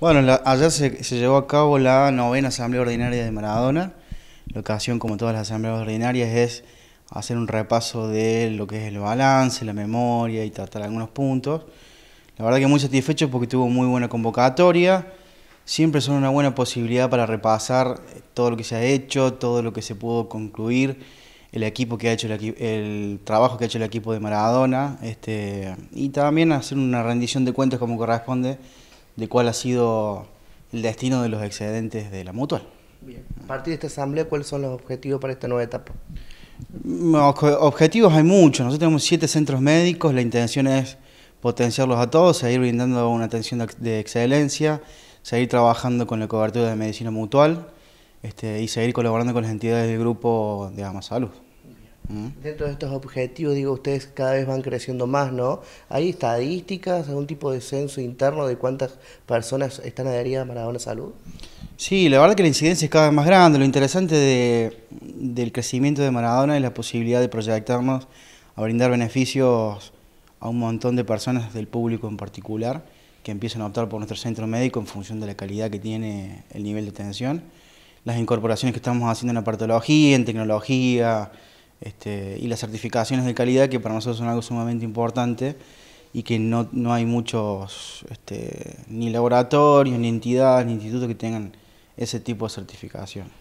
Bueno, ayer se, llevó a cabo la novena Asamblea Ordinaria de Maradona. La ocasión, como todas las asambleas ordinarias, es hacer un repaso de lo que es el balance, la memoria y tratar algunos puntos. La verdad que muy satisfecho porque tuvo muy buena convocatoria. Siempre son una buena posibilidad para repasar eh, todo lo que se ha hecho, todo lo que se pudo concluir, el equipo que ha hecho el trabajo que ha hecho el equipo de Maradona, este, y también hacer una rendición de cuentas como corresponde de cuál ha sido el destino de los excedentes de la mutual. Bien. A partir de esta asamblea, ¿cuáles son los objetivos para esta nueva etapa? Mm, objetivos hay muchos. Nosotros tenemos siete centros médicos. La intención es potenciarlos a todos, seguir brindando una atención de excelencia, seguir trabajando con la cobertura de medicina mutual este, y seguir colaborando con las entidades del grupo de Ama Salud. Dentro de estos objetivos, digo, ustedes cada vez van creciendo más, ¿no? ¿Hay estadísticas, algún tipo de censo interno de cuántas personas están adheridas a Maradona Salud? Sí, la verdad que la incidencia es cada vez más grande. Lo interesante del crecimiento de Maradona es la posibilidad de proyectarnos a brindar beneficios a un montón de personas del público en particular que empiezan a optar por nuestro centro médico en función de la calidad que tiene el nivel de atención. Las incorporaciones que estamos haciendo en la patología en tecnología, este, y las certificaciones de calidad, que para nosotros son algo sumamente importante y que no, no hay muchos, este, ni laboratorios, ni entidades, ni institutos que tengan ese tipo de certificaciones.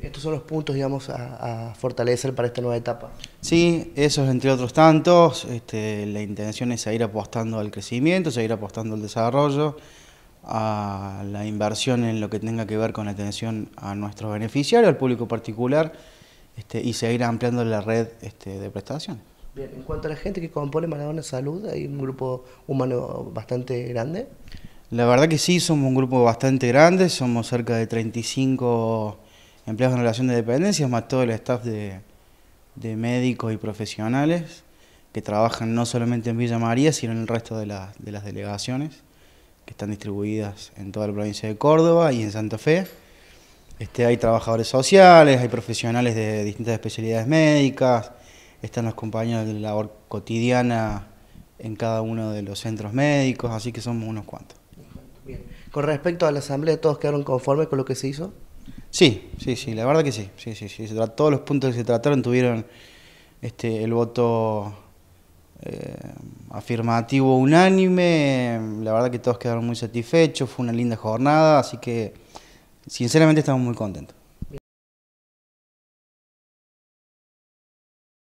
Estos son los puntos, digamos, a, a, fortalecer para esta nueva etapa. Sí, esos entre otros tantos. Este, la intención es seguir apostando al crecimiento, seguir apostando al desarrollo, a la inversión en lo que tenga que ver con la atención a nuestros beneficiarios, al público particular. Este, y seguir ampliando la red este, de prestaciones. Bien, en cuanto a la gente que compone Maradona Salud, hay un grupo humano bastante grande. La verdad que sí, somos un grupo bastante grande, somos cerca de 35 empleados en relación de dependencias, más todo el staff de, médicos y profesionales que trabajan no solamente en Villa María, sino en el resto de las delegaciones que están distribuidas en toda la provincia de Córdoba y en Santa Fe. Este, hay trabajadores sociales, hay profesionales de distintas especialidades médicas, están los compañeros de labor cotidiana en cada uno de los centros médicos, así que somos unos cuantos. Con respecto a la asamblea, ¿todos quedaron conformes con lo que se hizo? Sí, sí, sí, la verdad que sí. sí, sí, sí. Todos los puntos que se trataron tuvieron este, el voto eh, afirmativo unánime, la verdad que todos quedaron muy satisfechos, fue una linda jornada, así que Sinceramente estamos muy contentos.